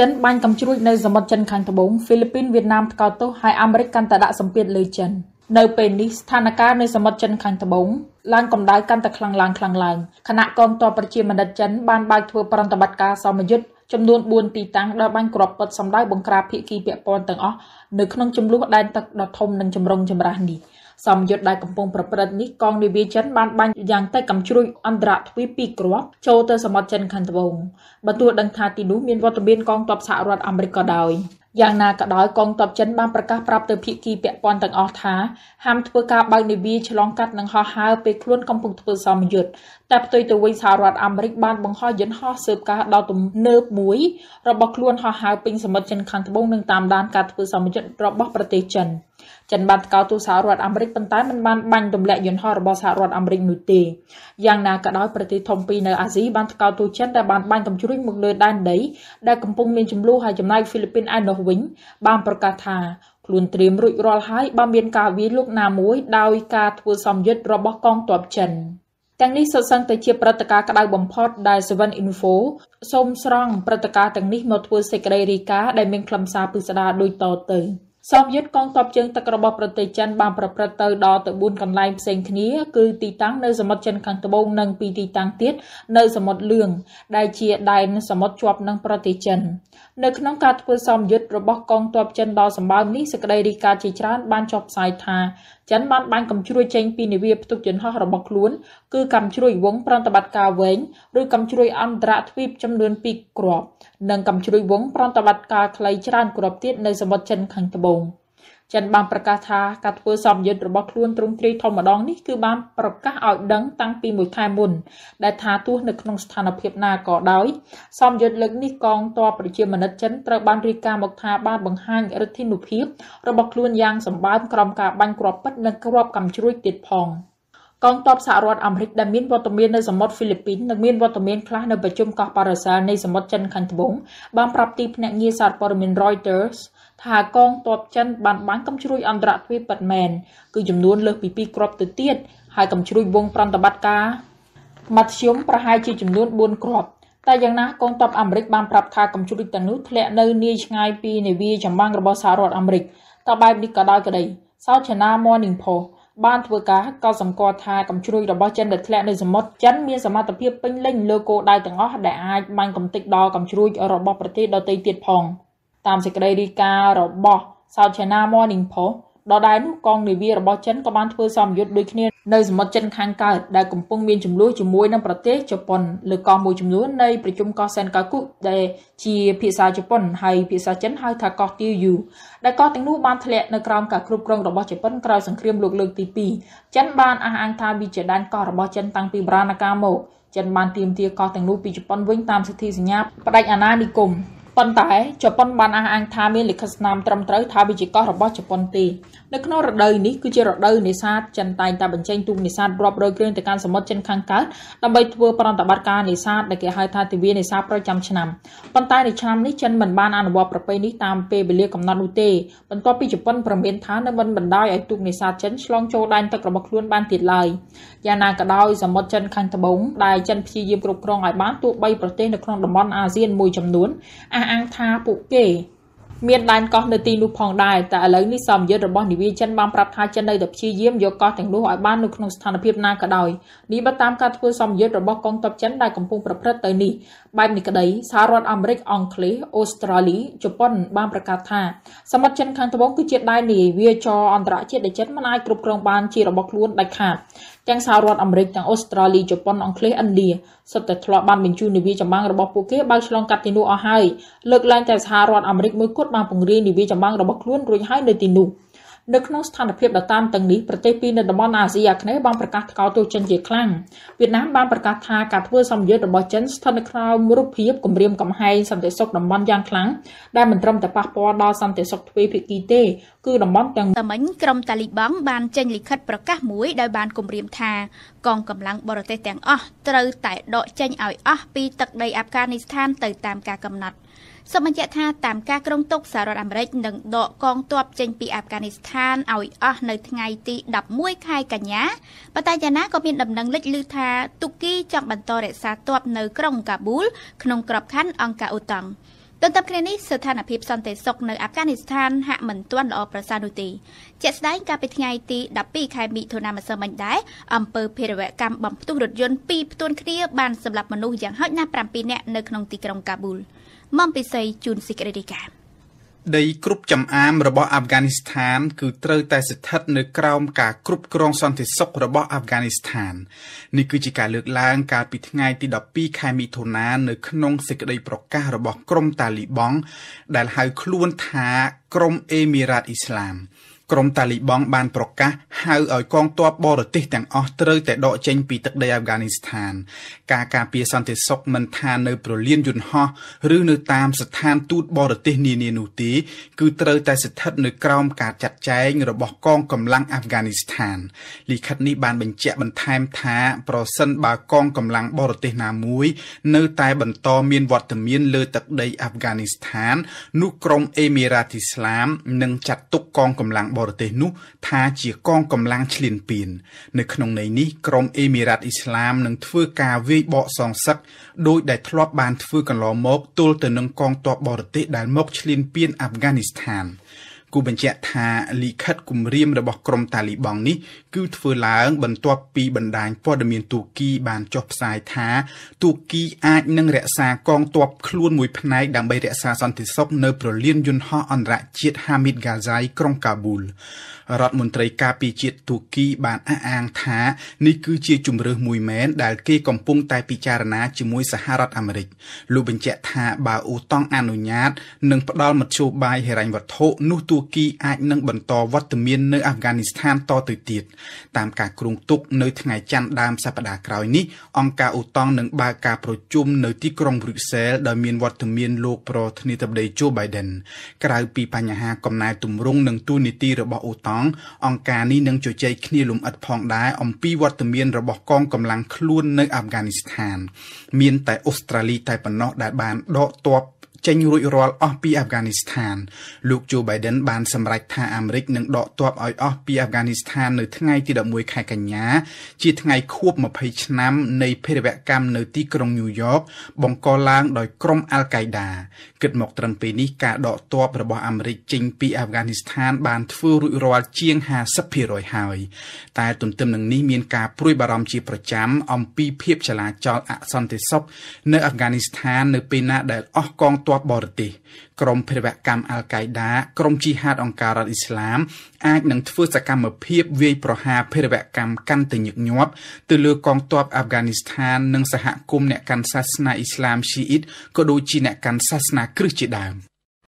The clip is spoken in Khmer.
ចិនបាញ់កំជ្រួចនៅសមុទ្រចិនខាងត្បូងហ្វីលីពីនវៀតណាមថ្កោលទោសហើយអាមេរិកកាន់តែដាក់សម្ពាធលើចិននៅពេលនេះស្ថានភាពនៅសមុទ្រចិនខាងត្បូងឡើងកម្ដៅកាន់តែខ្លាំងឡើងខ្លាំងឡើងគណៈកងទ័ពប្រជាមានិតចិនបានបើកធ្វើប្រតិបត្តិការសមយុទ្ធចំនួន4ទីតាំងដោយបាញ់គ្រាប់ពិតសម្ដៅបង្ក្រាបភៀកគីពាក់ព័ន្ធទាំងអស់នៅក្នុងចំនួនដែនទឹកដ៏ធំនិងចម្រុងចម្រាស់នេះ។សមយុទ្ធដែលកំពុងប្រព្រឹត្តនេះកងនាវាចិនបានបាញ់យ៉ាងតែកំជ្រួចអន្តរទ្វីបពីរគ្រាប់ចូលទៅសមុទ្រចិនខាងត្បូងបើទោះដឹងថាទីនោះមានវត្តមានកងទ័ពសហរដ្ឋអាមេរិកក៏ដោយយ៉ាងណាក៏ដោយកងទ័ពចិនបានប្រកាសប្រាប់ទៅភាគីពាក់ព័ន្ធទាំងអស់ថាហាមធ្វើការបើកនាវាឆ្លងកាត់និងហោះហើរពេលខ្លួនកំពុងធ្វើសមយុទ្ធតែផ្ទុយទៅវិញសហរដ្ឋអាមេរិកបានបង្ហោះយន្តហោះស៊ើបការដល់ទំនើបមួយរបស់ខ្លួនហោះហើរពេញសមុទ្រចិនខាងត្បូងនិងតាមដានការធ្វើសមយុទ្ធរបស់ប្រទេសចិន។ចិនបានថ្កោលទូសហរដ្ឋអាមេរិកប៉ុន្តែមិនបានបាញ់ទម្លាក់យន្តហោះរបស់សហរដ្ឋអាមេរិកនោះទេយ៉ាងណាក៏ដោយប្រទេសធំពីរនៅអាស៊ីបានថ្កោលទូចិនដែលបានបាញ់កំជ្រួញមកលើដែនដីដែលកំពុងមានចំនួនហើយចំណែកហ្វីលីពីនឯណោះវិញបានប្រកាសថាខ្លួនត្រៀមរួចរាល់ហើយបើមានការវាយលុកណាមួយដោយការធ្វើសម្យុទ្ធរបស់កងទ័ពចិនទាំងនេះសុទ្ធសឹងតែជាព្រឹត្តិការណ៍ក្តៅបំផុតដែល Seven Info សូមស្រង់ព្រឹត្តិការណ៍ទាំងនេះមកធ្វើសេចក្តីរាយការណ៍ដែលមានខ្លឹមសារពិស្ដារដូចតទៅ។សូវៀតកងទ័ពជើងទឹករបស់ប្រទេសចិនបានប្រព្រឹត្តទៅដល់ទៅ4កន្លែងផ្សេងគ្នា គឺទីតាំងនៅសមុទ្រចិនខាងត្បូងនិងពីទីតាំងទៀតនៅសមុទ្រលឿងដែលជាដែនសមុទ្រជាប់នឹងប្រទេសចិននៅក្នុងការធ្វើសម្យុទ្ធរបស់កងទ័ពចិនដល់សម្បើមនេះសេចក្តីរីកាជាច្រើនបានចុះផ្សាយថាចិនបានបាញ់កាំជ្រួចចេញពីនាវាផ្ទុកយន្តហោះរបស់ខ្លួនគឺកាំជ្រួចវងប្រតិបត្តិការវែងឬកាំជ្រួចអន្តរទ្វីបចំនួន2គ្រាប់និងកាំជ្រួចវងប្រតិបត្តិការខ្លីច្រើនគ្រាប់ទៀតនៅសមុទ្រចិនខាងត្បូង។ចិនបានប្រកាសថាការធ្វើសម្ពយុទ្ធរបស់ខ្លួនទ្រង់ទ្រាយធំម្ដងនេះគឺបានប្រកាសឲ្យដឹងតាំងពីមួយខែមុនដែលថាទោះនៅក្នុងស្ថានភាពណាក៏ដោយ សម្ពយុទ្ធលើកនេះកងទ័ពប្រជាមានិតចិនត្រូវបានរាយការណ៍មកថាបានបង្ហាញឫទ្ធានុភាពរបស់ខ្លួនយ៉ាងសម្បើមក្រោមការបាញ់គ្រាប់ពិតនិងគ្រាប់កាំជ្រួចទៀតផង។កងទ័ពសហរដ្ឋអាមេរិកដែលមានវត្តមាននៅសមុទ្រហ្វីលីពីននិងមានវត្តមានខ្លះនៅប្រជុំកោះប៉ារ៉ាសែលនៃសមុទ្រចិនខាងត្បូងបានប្រាប់ទីភ្នាក់ងារសារព័ត៌មាន Reuters ថាកងទ័ពចិនបានបាញ់កំជ្រួយអន្តរទ្វីបប៉ាត់មែនគឺចំនួនលើសពី2គ្រាប់ទៅទៀតហើយកំជ្រួយវងប្រតិបត្តិការមធ្យមប្រហែលជាចំនួន4គ្រាប់តែយ៉ាងណាកងទ័ពអាមេរិកបានប្រាប់ថាកំជ្រួយទាំងនោះធ្លាក់នៅនាយឆ្ងាយពីនាវាចម្បាំងរបស់សហរដ្ឋអាមេរិកតបែបនេះក៏ដោយក្តី South China Morning Post បានធ្វើការក៏សម្គាល់ថាកំជ្រួយរបស់ចិនដែលធ្លាក់នៅសមុទ្រចិនមានសមត្ថភាពពេញលេញលើគោលដៅទាំងអស់ដែលអាចបាញ់កំទេចដល់កំជ្រួយ របស់ប្រទេសដទៃទៀតផងតាមសេចក្តីរាយការណ៍របស់ South China Morning Post ដដែលនោះកងនាវារបស់ចិនក៏បានធ្វើសម្ពយុទ្ធដូចគ្នានៅសមុទ្រចិនខាងកើតដែលកំពុងមានចំនួនជាមួយនឹងប្រទេសជប៉ុនលើកងមួយចំនួននៃប្រជុំកោះសេនកាគុដែលជាភាសាជប៉ុនហើយភាសាចិនហៅថាកោះទៀវយូដែលកោះទាំងនោះបានធ្លាក់នៅក្រោមការគ្រប់គ្រងរបស់ជប៉ុនក្រោយសង្គ្រាមលោកលើកទី2ចិនបានអះអាងថាវាជាដែនកោះរបស់ចិនតាំងពីបុរាណកាលមកចិនបានទាមទារកោះទាំងនោះពីជប៉ុនវិញតាមសិទ្ធិសញ្ញាផ្ដាច់អាណានិគមប៉ុន្តែជប៉ុនបានអះអាងថាមានលិខិតស្នាមត្រឹមត្រូវថាវាជាកោះរបស់ជប៉ុនទេនៅក្នុងរដូវនេះគឺជារដូវនេសាទចិនតែងតែបញ្ចេញទូកនេសាទរាប់រយគ្រឿងទៅកាន់សមុទ្រចិនខាងកើតដើម្បីធ្វើប្រតិបត្តិការនេសាទដែលគេហៅថាទិវានេសាទប្រចាំឆ្នាំប៉ុន្តែនៅឆ្នាំនេះចិនមិនបានអនុវត្តប្រពៃណីតាមពេលវេលាកំណត់នោះទេបន្ទាប់ពីជប៉ុនប្រមានថានៅមិនបណ្ដោយឲ្យទូកនេសាទចិនឆ្លងចូលដែនទឹករបស់ខ្លួនបានទៀតឡើយយ៉ាងណាក៏ដោយសមុទ្រចិនខាងត្បូងដែលចិនព្យាយាមគ្រប់គ្រងឲ្យបានទោះបីប្រទេសនៅក្នុងតំបន់អាស៊ានមួយចំនួនអះអះអាងថាពួកគេមានដែនកោះនៅទីនោះផងដែរតែឥឡូវនេះសមយុទ្ធរបស់នាវាចិនបានប្រាប់ថាចិននៅតែព្យាយាមយកកោះទាំងនោះឲ្យបាននៅក្នុងស្ថានភាពណាក៏ដោយនេះបើតាមការធ្វើសមយុទ្ធរបស់កងទ័ពចិនដែលកំពុងប្រព្រឹត្តទៅនេះបែបនេះក្តីសហរដ្ឋអាមេរិកអង់គ្លេសអូស្ត្រាលីជប៉ុន បានប្រកាសថាសមុទ្រចិនខាងត្បូងគឺជា ដែននាវាចរអន្តរជាតិដែលចិនមិនអាចគ្រប់គ្រងបានជារបស់ខ្លួនដាច់ខាតទាំងសហរដ្ឋអាមេរិកទាំងអូស្ត្រាលីជប៉ុនអង់គ្លេសឥណ្ឌាសុទ្ធតែធ្លាប់បានបញ្ជូននាវាចម្បាំងរបស់ពួកគេបើកឆ្លងកាត់ទីនោះអស់ហើយលើកឡើងតែសហរដ្ឋអាមេរិកមួយគត់បានពង្រាយនាវាចម្បាំងរបស់ខ្លួនរួចហើយនៅទីនោះ។នៅក្នុងស្ថានភាពដ៏តានតឹងនេះប្រទេសពីរនៅតំបន់អាស៊ីអាគ្នេយ៍បានប្រកាសថ្កោលទោសចិនជាខ្លាំងវៀតណាមបានប្រកាសថាការធ្វើសម្ពយុទ្ធរបស់ចិនស្ថិតនៅក្រោមរូបភាពគម្រាមកំហែងសន្តិសុខតំបន់យ៉ាងខ្លាំងដែលមិនត្រឹមតែប៉ះពាល់ដល់សន្តិសុខទ្វេភាគីទេគឺតំបន់ទាំងតែមិញក្រុមតាលីបង់បានចេញលិខិតប្រកាសមួយដោយបានគម្រាមថាកងកម្លាំងបរទេសទាំងអស់ត្រូវតែដកចេញឲ្យអស់ពីទឹកដីអាហ្វហ្គានីស្ថានទៅតាមការកំណត់សូមបញ្ជាក់ថាតាមការក្រុងទុកសហរដ្ឋអាមេរិកនឹងដកកងទ័ពចេញពីអាហ្វហ្គានីស្ថានឲ្យអស់នៅថ្ងៃទី11ខែកញ្ញាប៉ុន្តែយ៉ាងណាក៏មានដំណឹងលេចឮថាទូគីចង់បន្តរក្សាទ័ពនៅក្រុងកាប៊ូលក្នុងក្របខ័ណ្ឌអង្គការអូតង់ទន្ទឹមគ្នានេះស្ថានភាពសន្តិសុខនៅអាហ្វហ្គានីស្ថានហាក់មិនទាន់ល្អប្រសើរនោះទេជាក់ស្ដែងកាលពីថ្ងៃទី12ខែមិថុនាម្សិលមិញដែរអំពើភេរវកម្មបំផ្ទុះរថយន្ត2ផ្ទួនគ្នាបានសម្លាប់មនុស្សយ៉ាងហោចណាស់7នាក់នៅក្នុងទីក្រុងកាប៊ូល។ម៉ំពិសីជូនសេចក្តីរាយការណ៍ដីគ្រប់ចំអាមរបស់អាហ្វហ្គានីស្ថាន គឺត្រូវតែស្ថិតនៅក្រោមការគ្រប់គ្រងសន្តិសុខរបស់អាហ្វហ្គានីស្ថាននេះគឺជាការលើកឡើងកាលពីថ្ងៃទី12ខែមិថុនានៅក្នុងសេចក្តីប្រកាសរបស់ក្រុមតាលីបង់ដែលហៅខ្លួនថាក្រុមអេមីរ៉ាតអ៊ីស្លាមក្រុមតាលីបង់បានប្រកាសហៅឲ្យកងទ័ពបរទេសទាំងអស់ត្រូវតែដកចេញពីទឹកដីអាហ្វហ្គានីស្ថាន ការការពារសន្តិសុខមិនថានៅប្រលានយន្តហោះឬនៅតាមស្ថានទូតបរទេសនានានោះទេគឺត្រូវតែស្ថិត នៅក្រោមការចាត់ចែងរបស់កងកម្លាំងអាហ្វហ្គានីស្ថានលិខិតនេះបានបញ្ជាក់បន្ថែមថា ប្រសិនបើកងកម្លាំងបរទេសណាមួយ នៅតែបន្តមានវត្តមាន លើ ទឹកដីអាហ្វហ្គានីស្ថាន នោះក្រុមអេមីរ៉ាតឥស្លាមនឹងចាត់ទុកកងកម្លាំងបរទេសនោះថាជាកងកម្លាំងឈ្លានពាននៅក្នុងន័យនេះក្រមអេមីរ៉ាត់អ៊ីស្លាមនឹងធ្វើការវាយបកសងសឹកដោយដែលធ្លាប់បានធ្វើកន្លងមកទល់ទៅនឹងកងទ័ពបរទេសដែលមកឈ្លានពានអាហ្វហ្គានីស្ថានគូបញ្ជាក់ថាលិខិតគម្រាមរបស់ក្រុមតាលីបង់នេះគឺធ្វើឡើងបន្ទាប់ពីបណ្ដាញព័ត៌មានទូគីបានចុះផ្សាយថាទូគីអាចនឹងរក្សាកងទ័ពខ្លួនមួយផ្នែកដើម្បីរក្សាសន្តិសុខនៅប្រលានយន្តហោះអន្តរជាតិ Hamid Karzai ក្រុងកាប៊ូលរដ្ឋមន្ត្រីការពារជាតិទូគីបានអះអាងថានេះគឺជាជំរើសមួយមែនដែលគេកំពុងតែពិចារណាជាមួយសហរដ្ឋអាមេរិកលោកបញ្ជាក់ថាបើអូតង់អនុញ្ញាតនឹងផ្ដល់មធ្យោបាយហិរញ្ញវត្ថុនោះទូគីអាចនឹងបន្តវត្តមាននៅអាហ្វហ្គានីស្ថានតទៅទៀតតាមការគ្រោងទុកនៅថ្ងៃច័ន្ទដើមសប្តាហ៍ក្រោយនេះអង្គការអូតង់នឹងបើកការប្រជុំនៅទីក្រុងប្រ៊ុចសែលដោយមានវត្តមានលោកប្រធានាធិបតីជូបៃដិនក្រៅពីបញ្ហាកំណែទម្រង់និងទូនីតិរបស់អូតង់អង្គការនេះនឹងជជែកគ្នាលំអិតផងដែរអំពីវត្តមានរបស់កងកម្លាំងខ្លួននៅអាហ្វហ្គានីស្ថានមានតែអូស្ត្រាលីតែប៉ុណ្ណោះដែលបានដកទ័ពចេញរួចរាល់អស់ពីអាហ្វហ្គានីស្ថានលោកជូបៃដិនបានសម្រេចថាអាមេរិកនឹងដកទ័ពឲ្យអស់ពីអាហ្វហ្គានីស្ថាន នៅថ្ងៃទី11ខែកញ្ញាជាថ្ងៃខួប20ឆ្នាំនៃភេរវកម្មនៅទីក្រុងញូវយ៉កបង្កឡើងដោយក្រុមអាល់កៃដាគិតមកត្រឹមពេលនេះការដកទ័ពរបស់អាមេរិកចេញពីអាហ្វហ្គានីស្ថានបានធ្វើរួចរាល់ជាង50%ហើយតែទន្ទឹមនឹងនេះមានការព្រួយបារម្ភជាប្រចាំអំពីភាពចលាចលអសន្តិសុខនៅអាហ្វហ្គានីស្ថាននៅពេលណាដែលអស់កងទ័ពបបរទេសក្រុមភេរវកម្មអាល់កៃដាក្រុមជីហាតអង្គការរដ្ឋអ៊ីស្លាមអាចនឹងធ្វើសកម្មភាពវាយប្រហារភេរវកម្មកាន់តែញឹកញាប់ទៅលើកងទ័ពអាហ្វហ្គានីស្ថាន និងសហគមន៍អ្នកកាន់សាសនាអ៊ីស្លាមស៊ីអ៊ីតក៏ដូចជាអ្នកកាន់សាសនាគ្រីស្ទជាដើម។